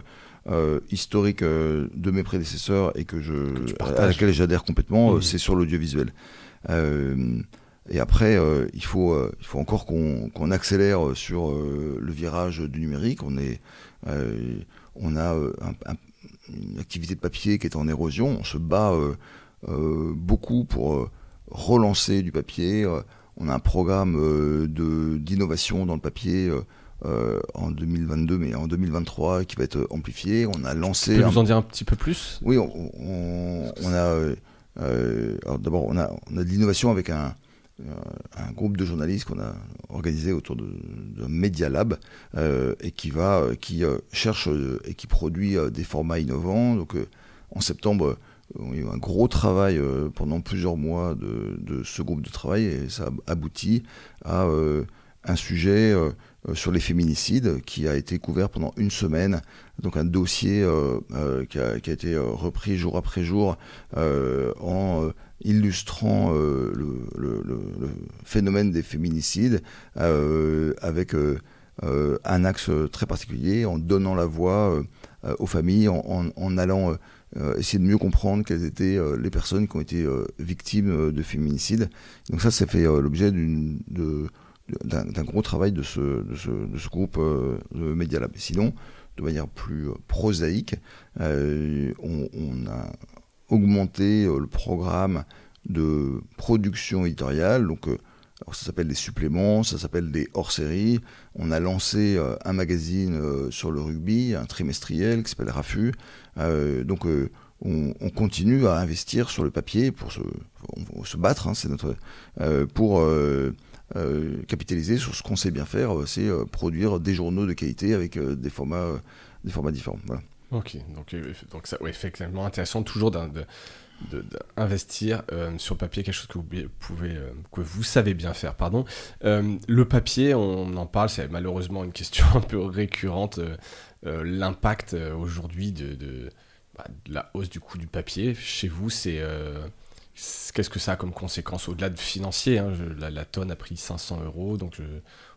euh, historique euh, de mes prédécesseurs et que je, à laquelle j'adhère complètement. Mmh. c'est sur l'audiovisuel. et après, il, faut, il faut encore qu'on accélère sur le virage du numérique. On, est, on a une activité de papier qui est en érosion. On se bat beaucoup pour relancer du papier. Euh, on a un programme euh, d'innovation dans le papier. Euh, en 2022, mais en 2023, qui va être amplifié. On a lancé. Tu peux nous en dire un petit peu plus Oui, on, a. d'abord, on a, on a de l'innovation avec un, un groupe de journalistes qu'on a organisé autour de, Media Lab et qui va, qui cherche et qui produit des formats innovants. Donc, en septembre, un gros travail euh, pendant plusieurs mois de, ce groupe de travail et ça aboutit à euh, un sujet euh, sur les féminicides qui a été couvert pendant une semaine. Donc un dossier qui, a, été repris jour après jour en illustrant le, phénomène des féminicides avec un axe très particulier, en donnant la voix aux familles, en allant euh, essayer de mieux comprendre quelles étaient euh, les personnes qui ont été euh, victimes de féminicides. Donc ça, ça fait l'objet d'un gros travail de ce, groupe de Media Lab. Sinon, de manière plus prosaïque, on, a augmenté le programme de production éditoriale. Donc, ça s'appelle des suppléments, ça s'appelle des hors-séries. On a lancé un magazine sur le rugby, un trimestriel qui s'appelle Rafu. Euh, donc euh, on, continue à investir sur le papier pour se, se battre, hein, c'est notre euh, pour capitaliser sur ce qu'on sait bien faire, c'est produire des journaux de qualité avec des, formats, des formats différents. Ok, donc, donc ça, ouais, effectivement, intéressant toujours d'investir sur le papier quelque chose que vous pouvez que vous savez bien faire pardon le papier on en parle c'est malheureusement une question un peu récurrente euh, l'impact euh, aujourd'hui bah, de, la hausse du coût du papier chez vous C'est euh, qu'est-ce que ça a comme conséquence au-delà de financier hein, la, tonne a pris 500 euros, donc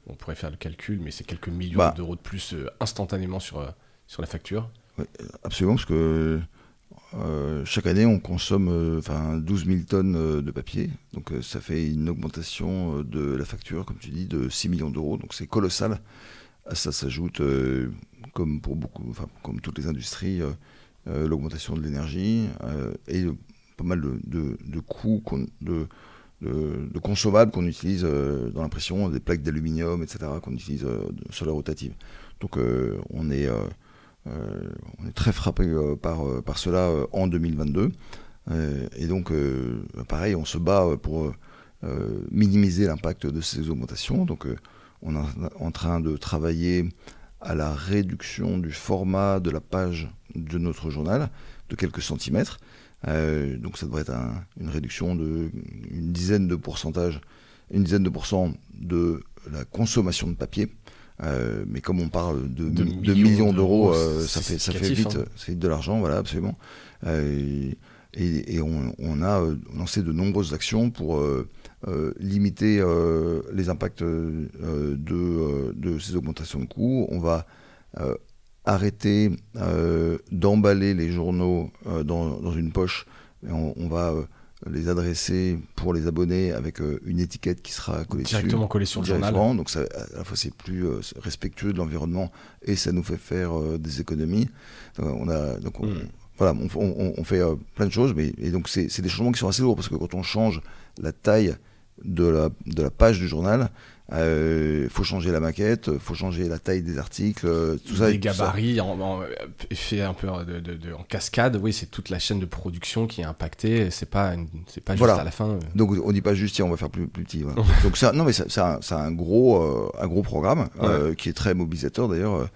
on pourrait faire le calcul, mais c'est quelques millions bah. d'euros de plus instantanément sur, sur la facture. absolument, parce que chaque année on consomme 12 000 tonnes de papier, donc ça fait une augmentation de la facture, comme tu dis, de 6 millions d'euros, donc c'est colossal. À ça s'ajoute comme pour beaucoup, comme toutes les industries, euh, euh, l'augmentation de l'énergie euh, et pas mal de, coûts de, de, consommables qu'on utilise dans l'impression, des plaques d'aluminium, etc., qu'on utilise sur la rotative. Donc on est, on, est, très frappé par, par cela en 2022. et donc, pareil, on se bat pour minimiser l'impact de ces augmentations. Donc on est en train de travailler à la réduction du format de la page de notre journal de quelques centimètres. Euh, donc ça devrait être une réduction de une dizaine de pourcentage, une dizaine de pourcents de la consommation de papier. Euh, mais comme on parle de, millions d'euros, euh, ça fait hein. ça fait vite, de l'argent, voilà absolument. et, on, on, a lancé de nombreuses actions pour euh, limiter euh, les impacts euh, de, ces augmentations de coûts. On va arrêter d'emballer les journaux dans, une poche. Et on, va les adresser pour les abonnés avec une étiquette qui sera collée directement collée sur le journal. Donc à la fois c'est plus respectueux de l'environnement et ça nous fait faire des économies. donc on, hmm voilà, on, fait euh, plein de choses, mais et donc c'est des changements qui sont assez lourds parce que quand on change la taille de la, de la page du journal, il euh, faut changer la maquette, il faut changer la taille des articles, euh, tout ça. Les gabarits En, fait un peu de, en cascade. Oui, c'est toute la chaîne de production qui est impactée. C'est pas c'est pas juste à la fin. Donc on dit pas juste tiens on va faire plus, petit. Donc ça non mais c'est un gros un gros programme qui est très mobilisateur d'ailleurs.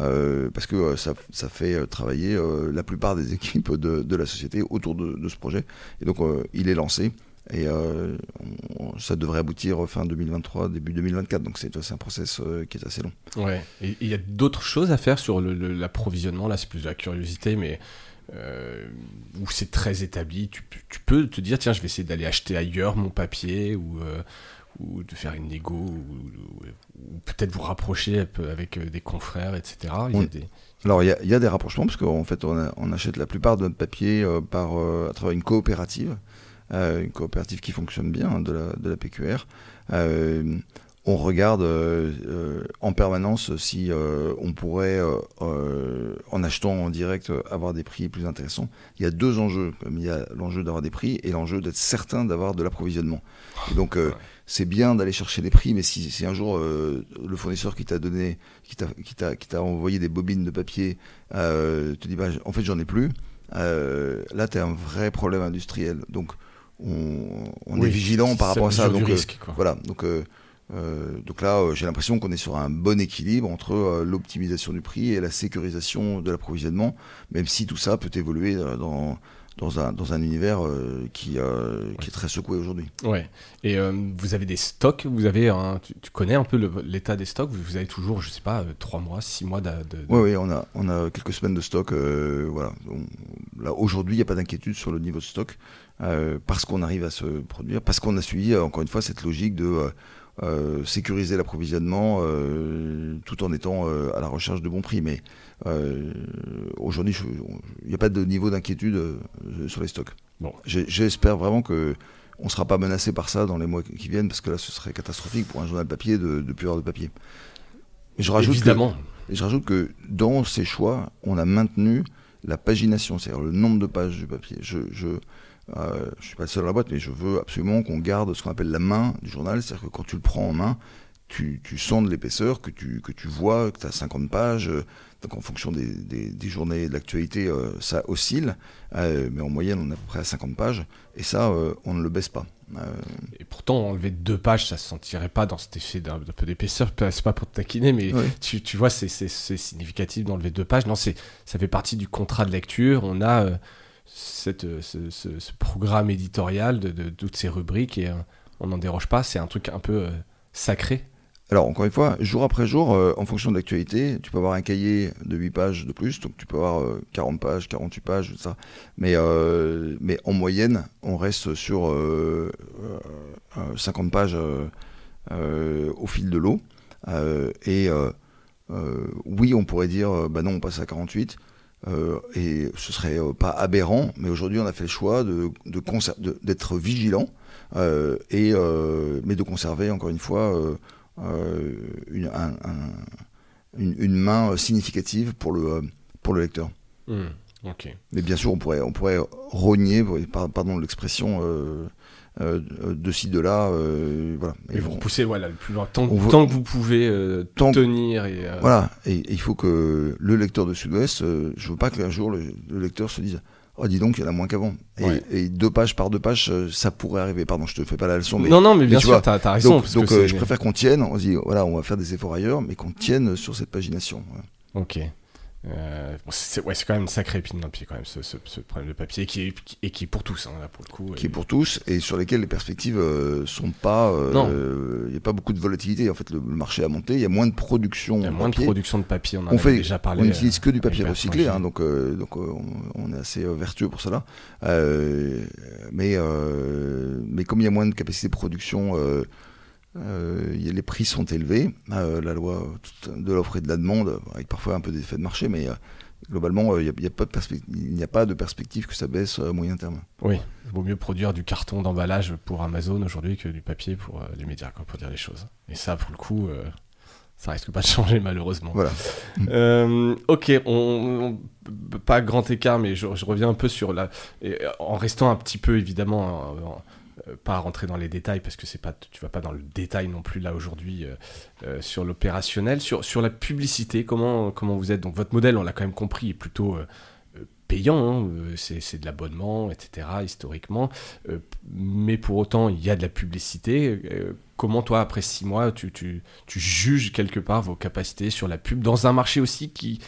Euh, parce que euh, ça, fait euh, travailler la plupart des équipes de, la société autour de, ce projet. Et donc il est lancé. Et ça devrait aboutir fin 2023, début 2024. Donc c'est un process qui est assez long. Ouais. Et il y a d'autres choses à faire sur l'approvisionnement. Là, c'est plus de la curiosité, mais où c'est très établi. Tu, tu, peux te dire, tiens, je vais essayer d'aller acheter ailleurs mon papier ou ou de faire une négo, ou, peut-être vous rapprocher avec euh, des confrères, etc. Alors, il y, a des rapprochements, parce qu'en fait, on, achète la plupart de notre papier euh, par, euh, à travers une coopérative, une coopérative qui fonctionne bien, hein, de, la, de, la, PQR on regarde euh, euh, en permanence si euh, on pourrait, en achetant en direct, avoir des prix plus intéressants. Il y a deux enjeux. Il y a l'enjeu d'avoir des prix et l'enjeu d'être certain d'avoir de l'approvisionnement. donc, c'est bien d'aller chercher des prix, mais si, un jour le fournisseur qui t'a donné, qui t'a envoyé des bobines de papier, te dit bah, en fait j'en ai plus, là tu un vrai problème industriel. Donc, on, est vigilant par rapport à ça. Donc, risque, voilà. Donc, euh, donc là, euh, j'ai l'impression qu'on est sur un bon équilibre entre euh, l'optimisation du prix et la sécurisation de l'approvisionnement, même si tout ça peut évoluer dans, dans, un, dans un, univers qui, qui, est très secoué aujourd'hui. Ouais. Et vous avez des stocks vous avez tu, connais un peu l'état des stocks vous, avez toujours, je sais pas, 3 mois, 6 mois de. de... Oui, on, a, on a quelques semaines de stock. voilà. là, aujourd'hui, il n'y a pas d'inquiétude sur le niveau de stock parce qu'on arrive à se produire, parce qu'on a suivi, encore une fois, cette logique de euh, sécuriser l'approvisionnement euh, tout en étant euh, à la recherche de bons prix. Mais aujourd'hui, il n'y a pas de niveau d'inquiétude sur les stocks. Bon. J'espère vraiment que on ne sera pas menacé par ça dans les mois qui viennent, parce que là, ce serait catastrophique pour un journal papier de, de de papier. Et je rajoute Évidemment. Que, je rajoute que dans ces choix, on a maintenu la pagination, c'est-à-dire le nombre de pages du papier. Je, je, euh, je ne suis pas le seul à la boîte, mais je veux absolument qu'on garde ce qu'on appelle la main du journal, c'est-à-dire que quand tu le prends en main, tu, sens de l'épaisseur, que tu, que tu vois, que tu as 50 pages. Donc en fonction des, des, et journées de l'actualité, euh, ça oscille, euh, mais en moyenne on est à peu près à 50 pages, et ça on ne le baisse pas. Et pourtant enlever deux pages, ça se sentirait pas dans cet effet d'un peu d'épaisseur, c'est pas pour te taquiner, mais tu, tu, vois c'est significatif d'enlever deux pages, non, ça fait partie du contrat de lecture, on a... Euh, ce, programme éditorial de, toutes ces rubriques et euh, on n'en déroge pas. C'est un truc un peu euh, sacré. Alors, encore une fois, jour après jour, en fonction de l'actualité, tu peux avoir un cahier de 8 pages de plus, donc tu peux avoir 40 pages, 48 pages, tout ça. Mais, mais en moyenne, on reste sur 50 pages au fil de l'eau. et oui, on pourrait dire, bah non, on passe à 48. Euh, et ce serait euh, pas aberrant, mais aujourd'hui on a fait le choix d'être de, de vigilant, euh, et, mais de conserver encore une fois une, une, main significative pour le, pour le lecteur. Hmm, mais bien sûr, on pourrait, on pourrait rogner, pardon l'expression, euh, de ci, de là. Euh, voilà. Et, vous repoussez voilà, le plus loin, tant, que vous pouvez euh, tenir. Et, Voilà, et, il faut que le lecteur de Sud-Ouest, je veux pas qu'un jour le, lecteur se dise Oh, dis donc, il y en a moins qu'avant. Et, deux pages par deux pages, ça pourrait arriver. Pardon, je te fais pas la leçon. Mais, non, non, mais bien sûr, tu as, raison. Donc, je préfère qu'on tienne, on dit Voilà, on va faire des efforts ailleurs, mais qu'on tienne sur cette pagination. Ok. Euh, c'est ouais, quand même une sacrée épine dans le pied, quand même, ce, ce, ce problème de papier, qui est, et qui est pour tous, hein, là, pour le coup. Qui est pour tous, et sur lesquels les perspectives euh, sont pas. Euh, il n'y a pas beaucoup de volatilité. En fait, le, marché a monté, il y a moins de production. Il y a moins de production de papier, on en déjà parlé. On n'utilise que du euh, papier recyclé, hein, donc, euh, donc on, est assez vertueux pour cela. mais, mais comme il y a moins de capacité de production. Euh, les prix sont élevés. Euh, la loi de l'offre et de la demande, avec parfois un peu d'effet de marché, mais euh, globalement, il n'y a, a, pas de perspective que ça baisse à moyen terme. Oui, il vaut mieux produire du carton d'emballage pour Amazon aujourd'hui que du papier pour les médias, pour dire les choses. Et ça, pour le coup. Ça risque pas de changer malheureusement. Voilà. ok, on, pas grand écart, mais je, reviens un peu sur la, en restant un petit peu évidemment euh, pas rentrer dans les détails parce que c'est pas, tu vas pas dans le détail non plus là aujourd'hui euh, euh, sur l'opérationnel, sur, sur la publicité, comment, comment vous êtes. Donc votre modèle, on l'a quand même compris, est plutôt payant, hein, c'est de l'abonnement, etc. historiquement. mais pour autant, il y a de la publicité. comment toi, après six mois, tu, tu, tu juges quelque part vos capacités sur la pub dans un marché aussi qui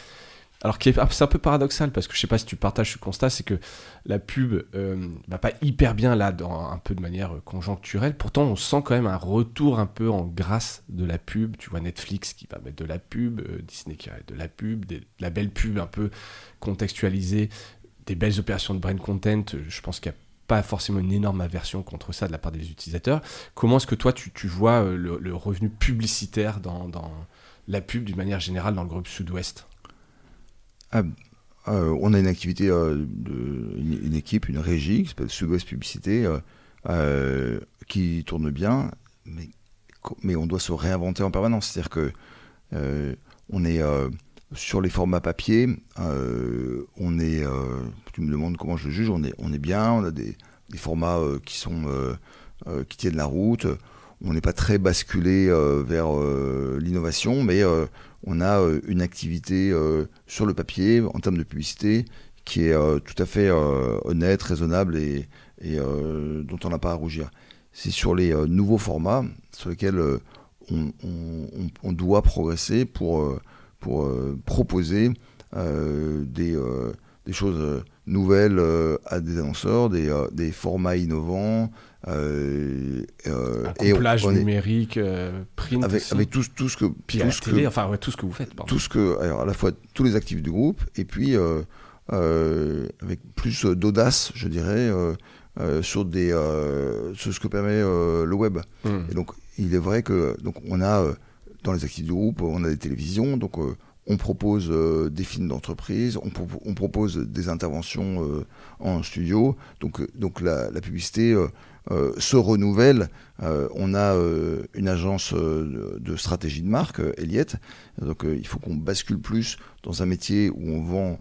alors c'est un peu paradoxal parce que je sais pas si tu partages ce constat, c'est que la pub ne euh, va pas hyper bien là, dans, un peu de manière euh, conjoncturelle. Pourtant, on sent quand même un retour un peu en grâce de la pub. Tu vois Netflix qui va mettre de la pub, euh, Disney qui va mettre de la pub, la belle pub un peu contextualisée, des belles opérations de brain content. Je pense qu'il n'y a pas forcément une énorme aversion contre ça de la part des utilisateurs. Comment est-ce que toi tu, vois le, revenu publicitaire dans la pub d'une manière générale dans le groupe Sud-Ouest ah, euh, on a une activité, euh, une, équipe, une régie qui s'appelle sud Publicité, euh, qui tourne bien, mais, on doit se réinventer en permanence. C'est-à-dire que on est sur les formats papier, on est, tu me demandes comment je juge, on est, on est bien, on a des, formats qui sont qui tiennent la route on n'est pas très basculé vers l'innovation, mais on a euh, une activité euh, sur le papier en termes de publicité qui est euh, tout à fait honnête, raisonnable et, dont on n'a pas à rougir. C'est sur les nouveaux formats sur lesquels on, doit progresser pour, pour proposer des, des choses nouvelles euh, à des annonceurs, des, euh, formats innovants. Euh, euh couplage et numérique, print avec, tout, ce que, enfin tout ce que vous faites, pardon. tout ce que, alors à la fois tous les actifs du groupe et puis avec plus d'audace, je dirais, sur des, ce que permet le web. Hmm. Et donc il est vrai que donc on a dans les actifs du groupe, on a des télévisions, donc on propose euh, des films d'entreprise, on, propose des interventions euh, en studio. Donc, euh, donc la, publicité se renouvelle. on a une agence de stratégie de marque, Elliott, Donc il faut qu'on bascule plus dans un métier où on vend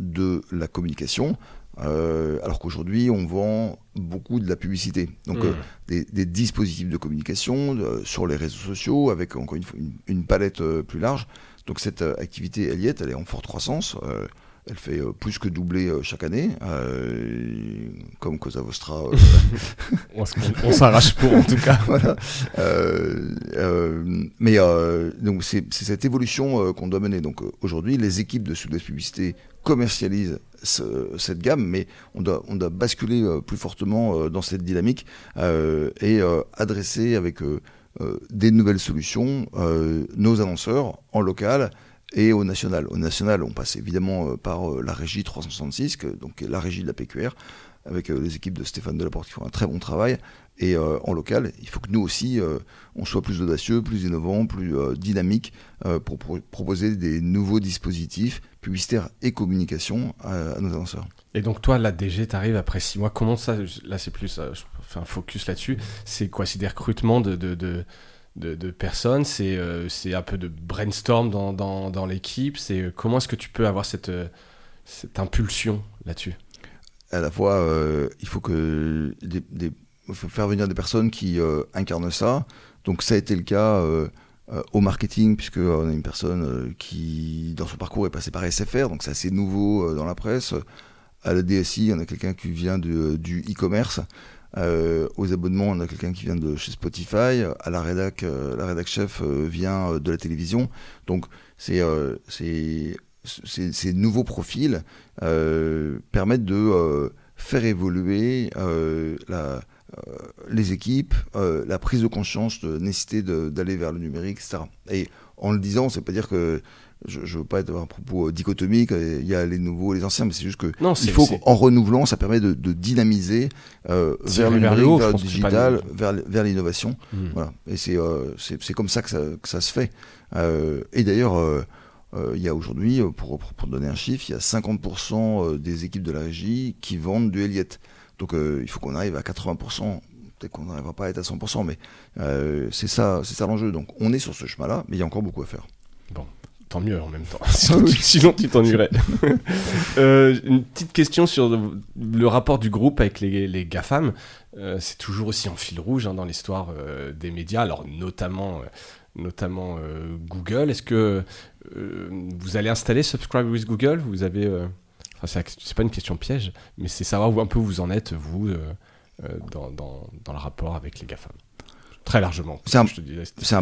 de la communication. alors qu'aujourd'hui, on vend beaucoup de la publicité. Donc, mmh. des, dispositifs de communication sur les réseaux sociaux, avec encore une, une palette plus large. Donc cette euh, activité, Elliette elle est en forte croissance. Euh, elle fait euh, plus que doubler chaque année, comme Cosa Vostra. on s'arrache pour, en tout cas. mais donc c'est cette évolution qu'on doit mener. Donc aujourd'hui, les équipes de sud Publicité commercialisent cette gamme, mais on doit, on doit basculer plus fortement dans cette dynamique et adresser avec euh, des nouvelles solutions, euh, nos annonceurs en local et au national. Au national, on passe évidemment euh, par la régie 366, donc la régie de la PQR, avec les équipes de Stéphane Delaporte qui font un très bon travail. Et en local, il faut que nous aussi, on soit plus audacieux, plus innovants, plus dynamique dynamiques pour proposer des nouveaux dispositifs publicitaire et communication euh, à, nos annonceurs. Et donc toi, la DG, t'arrives après six mois. Comment ça Là, c'est plus, euh, je fais un focus là-dessus. C'est quoi C'est des recrutements de, de, de... De, personnes, c'est euh, c'est un peu de brainstorm dans, dans, dans l'équipe. C'est comment est-ce que tu peux avoir cette, cette impulsion là-dessus À la fois, il faut que faut faire venir des personnes qui incarnent ça. Donc ça a été le cas euh, au marketing, puisqu'on euh, a une personne euh, qui, dans son parcours, est passée par SFR, donc c'est assez nouveau dans la presse. À la DSI, on a quelqu'un qui vient du e-commerce. aux abonnements, on a quelqu'un qui vient de chez Spotify. À la rédac, la rédac chef vient de la télévision. Donc, c'est, ces nouveaux profils permettent de faire évoluer la, euh, les équipes, euh, la prise de conscience de nécessité d'aller vers le numérique, etc. Et en le disant, c'est pas dire que je ne veux pas être à propos euh, dichotomique, il y a les nouveaux et les anciens, mais c'est juste que il faut qu'en renouvelant, ça permet de, dynamiser vers le numérique, vers le digital, vers, l'innovation. Hmm. Voilà. Et c'est comme ça que, ça se fait. et d'ailleurs, il y a aujourd'hui, pour, pour, donner un chiffre, il y a 50% des équipes de la régie qui vendent du Elliott. Donc il faut qu'on arrive à 80%. Peut-être qu'on n'arrivera pas à être à 100%, mais euh, c'est ça, l'enjeu. Donc on est sur ce chemin-là, mais il y a encore beaucoup à faire. Bon, tant mieux en même temps. Sinon, tu, t'ennuierais. Euh, une petite question sur le rapport du groupe avec les, GAFAM. Euh, c'est toujours aussi en fil rouge hein, dans l'histoire des médias, alors notamment, notamment Google. Est-ce que vous allez installer Subscribe with Google Vous avez c'est pas une question piège, mais c'est savoir où un peu vous en êtes, vous, euh, euh, dans, dans, le rapport avec les GAFAM. Très largement. C'est un, c'est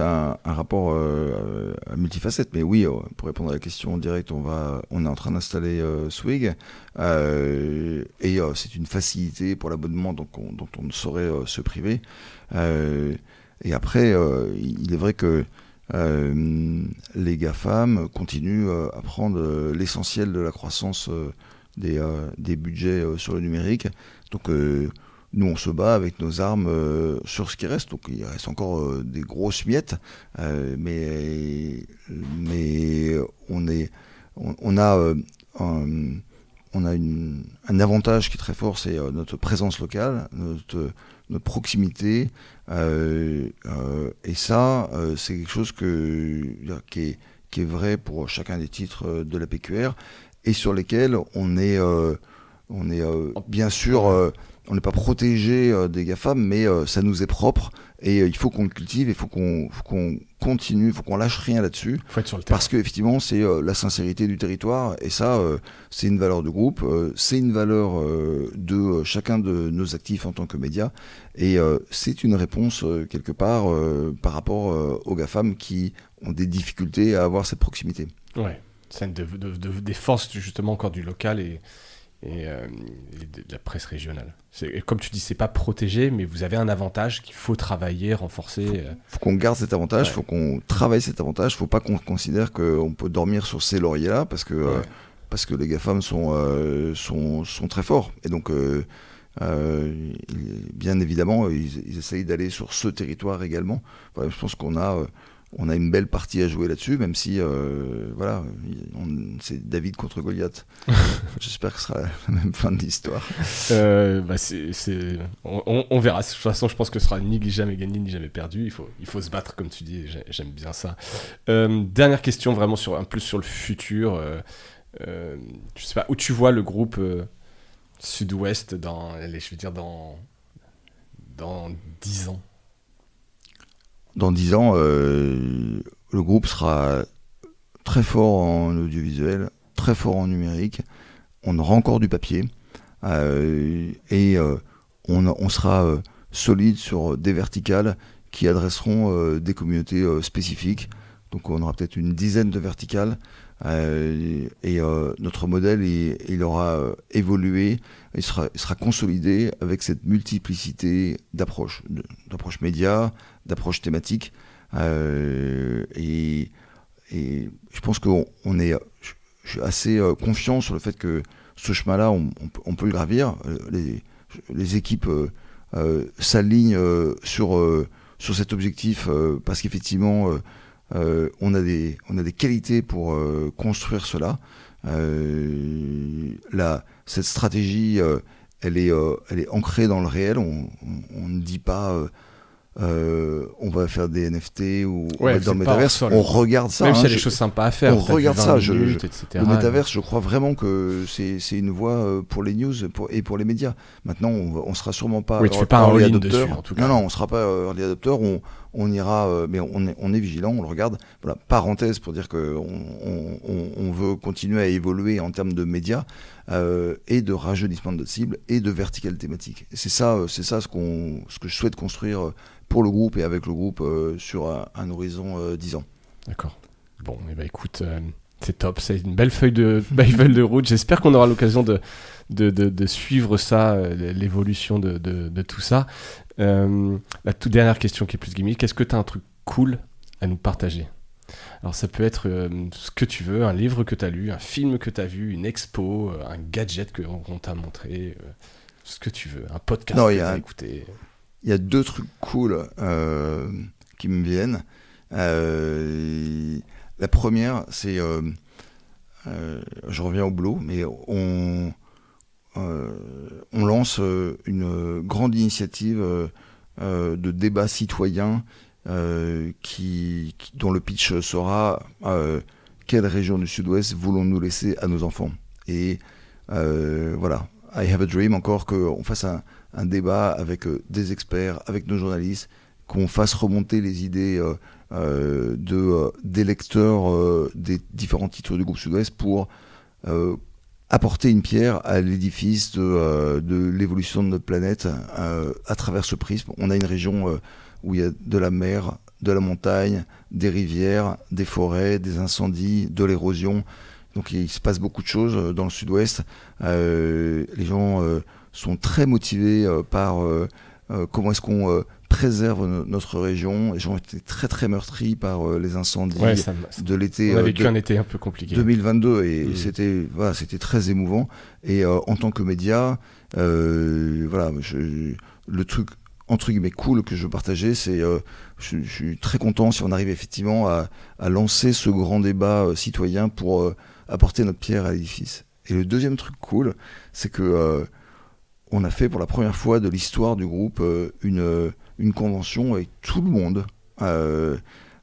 un, rapport euh, multifacette, mais oui, pour répondre à la question directe, on, va, on est en train d'installer Swig, et c'est une facilité pour l'abonnement dont on ne saurait se priver. et après, il est vrai que euh, les GAFAM continuent euh, à prendre euh, l'essentiel de la croissance des, budgets sur le numérique. Donc nous on se bat avec nos armes sur ce qui reste. Donc il reste encore des grosses miettes, mais mais on est on, a un, on a un avantage qui est très fort, c'est notre présence locale, notre de proximité. Euh, euh, et ça, euh, c'est quelque chose que, qui, est, vrai pour chacun des titres de la PQR et sur lesquels on est, on est bien sûr on n'est pas protégé euh, des GAFAM, mais euh, ça nous est propre et euh, il faut qu'on le cultive, il faut qu'on continue, il faut qu'on lâche rien là-dessus. Parce que effectivement, Parce qu'effectivement, c'est la sincérité du territoire et ça, c'est une valeur du groupe, c'est une valeur de chacun de nos actifs en tant que médias et c'est une réponse quelque part par rapport aux GAFAM qui ont des difficultés à avoir cette proximité. Oui, c'est des forces justement encore du local et et, euh, de, la presse régionale. Comme tu dis, c'est pas protégé, mais vous avez un avantage qu'il faut travailler, renforcer. il euh. faut qu'on garde cet avantage, il faut qu'on travaille cet avantage, il faut pas qu'on considère qu'on peut dormir sur ces lauriers-là parce que euh, parce que les GAFAM sont sont, sont très forts et donc. bien évidemment, ils, essayent d'aller sur ce territoire également. je pense qu'on a on a une belle partie à jouer là-dessus, même si, euh, voilà, c'est David contre Goliath. J'espère que ce sera la même fin de l'histoire. Euh, bah, on, verra. De toute façon, je pense que ce sera ni jamais gagné, ni jamais perdu. Il faut, il faut se battre, comme tu dis. J'aime bien ça. Euh, dernière question, vraiment, sur, un plus sur le futur. je sais pas, où tu vois le groupe Sud-Ouest dans, les, je veux dire, dans, dans 10 ans dans dix ans, euh, le groupe sera très fort en audiovisuel, très fort en numérique. On aura encore du papier euh, et euh, on, sera solide sur des verticales qui adresseront des communautés spécifiques. Donc on aura peut-être une dizaine de verticales euh, et euh, notre modèle, il, aura euh, évolué, il sera, sera, consolidé avec cette multiplicité d'approches, d'approches médias, d'approches thématiques. Et, et, je pense qu'on est, assez confiant sur le fait que ce chemin-là, on, peut le gravir. Les, les équipes s'alignent sur, sur cet objectif parce qu'effectivement, euh, on, a des, on a des qualités pour euh, construire cela. Euh, cette stratégie, elle, est, elle est ancrée dans le réel. On, ne dit pas... on va faire des NFT ou dans le métaverse. On regarde ça. Même s'il y a hein, des choses sympas à faire. On regarde ça. le métaverse, je crois vraiment que c'est une voie pour les news pour, et pour les médias. Maintenant, on, ne sera sûrement pas. Oui, tu fais pas un réadopteur tout Non, non, on sera pas un adopteur. On, on ira, euh, mais on est, vigilant, on le regarde. Voilà, parenthèse pour dire que on, veut continuer à évoluer en termes de médias euh, et de rajeunissement de cibles et de verticale thématique. C'est ça, euh, c'est ça ce, qu'on, ce que je souhaite construire pour le groupe et avec le groupe sur un, horizon 10 ans. D'accord. Bon, et eh ben, écoute. C'est top, c'est une belle feuille de, de route. J'espère qu'on aura l'occasion de, suivre ça, l'évolution de, de, tout ça. Euh, la toute dernière question qui est plus gimmick, est-ce que tu as un truc cool à nous partager alors ça peut être euh, ce que tu veux, un livre que tu as lu, un film que tu as vu, une expo, euh, un gadget qu'on t'a montré, ce que tu veux, un podcast non, que tu as écouté. Il y a deux trucs cool qui me viennent. la première, c'est... je reviens au boulot, mais on, euh, on lance euh, une euh, grande initiative de débat citoyen qui, dont le pitch sera quelle région du sud-ouest voulons-nous laisser à nos enfants Et voilà, I have a dream encore qu'on fasse un, débat avec des experts, avec nos journalistes, qu'on fasse remonter les idées de, des lecteurs des différents titres du groupe Sud-Ouest pour apporter une pierre à l'édifice de, euh, l'évolution de notre planète euh, à travers ce prisme. On a une région euh, où il y a de la mer, de la montagne, des rivières, des forêts, des incendies, de l'érosion. Donc il se passe beaucoup de choses dans le sud-ouest. les gens sont très motivés par comment est-ce qu'on préserve notre région. Les gens ont été très très meurtris par euh, les incendies de l'été. Euh, un un peu compliqué. 2022 et mmh. c'était voilà, c'était très émouvant. Et euh, en tant que média, voilà, le truc entre guillemets cool que je veux partager, c'est je, je, suis très content si on arrive effectivement à, à lancer ce grand débat citoyen pour apporter notre pierre à l'édifice. Et le deuxième truc cool, c'est que on a fait pour la première fois de l'histoire du groupe une une convention avec tout le monde euh,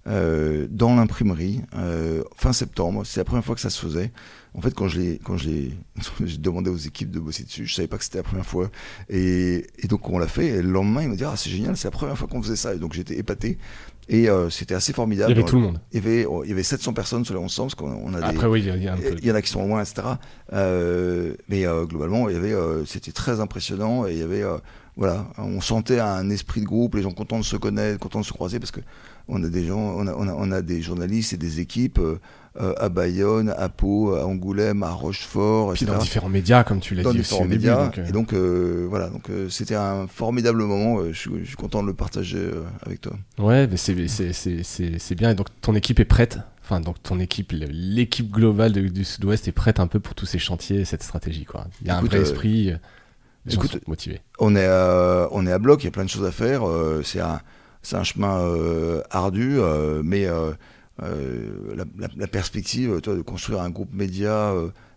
euh, dans l'imprimerie euh, fin septembre. C'est la première fois que ça se faisait. En fait, quand j'ai quand j'ai demandé aux équipes de bosser dessus, je savais pas que c'était la première fois. Et, et donc on l'a fait. Et le lendemain, ils me dit ah c'est génial, c'est la première fois qu'on faisait ça. Et donc j'étais épaté. Et c'était assez formidable. Il y avait tout le monde. Il y avait, oh, il y avait 700 personnes sur le 1100, parce Après, oui, il y, en a qui sont loin, etc. mais globalement, il y avait, c'était très impressionnant. Et il y avait voilà, on sentait un esprit de groupe, les gens contents de se connaître, contents de se croiser, parce que on a des gens, on a, des journalistes et des équipes euh, euh, à Bayonne, à Pau, à Angoulême, à Rochefort, Puis dans différents médias, comme tu l'as dit aussi au médias, euh. Et donc voilà, donc c'était un formidable moment. Je suis, content de le partager avec toi. Ouais, mais c'est bien. Et donc ton équipe est prête. Enfin, donc ton équipe, l'équipe globale du Sud-Ouest est prête un peu pour tous ces chantiers, cette stratégie, quoi. Il y a un vrai esprit. Écoute, On est, à, euh, on est à bloc, il y a plein de choses à faire. Euh, c'est un, un, chemin euh, ardu, mais la, perspective toi, de construire un groupe média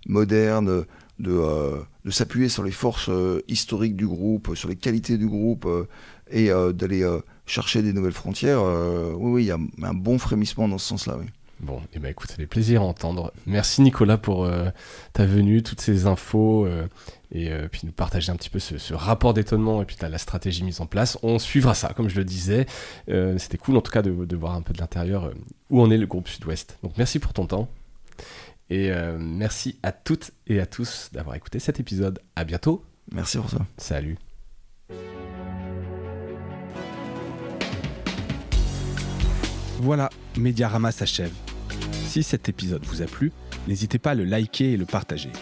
moderne, de, s'appuyer sur les forces historiques du groupe, sur les qualités du groupe et d'aller chercher des nouvelles frontières. oui, il y a un bon frémissement dans ce sens-là. Bon, et eh ben, écoute, c'est des plaisir à entendre. Merci Nicolas pour ta venue, toutes ces infos et euh, puis nous partager un petit peu ce, rapport d'étonnement et puis la stratégie mise en place. On suivra ça, comme je le disais. Euh, c'était cool en tout cas de, voir un peu de l'intérieur euh, où en est le groupe Sud-Ouest. Donc merci pour ton temps et merci à toutes et à tous d'avoir écouté cet épisode. À bientôt. Merci pour ça. Salut. Voilà, Mediarama s'achève. Si cet épisode vous a plu, n'hésitez pas à le liker et le partager.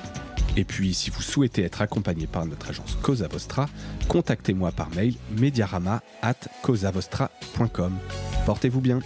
Et puis, si vous souhaitez être accompagné par notre agence Cosa Vostra, contactez-moi par mail mediarama at Portez-vous bien.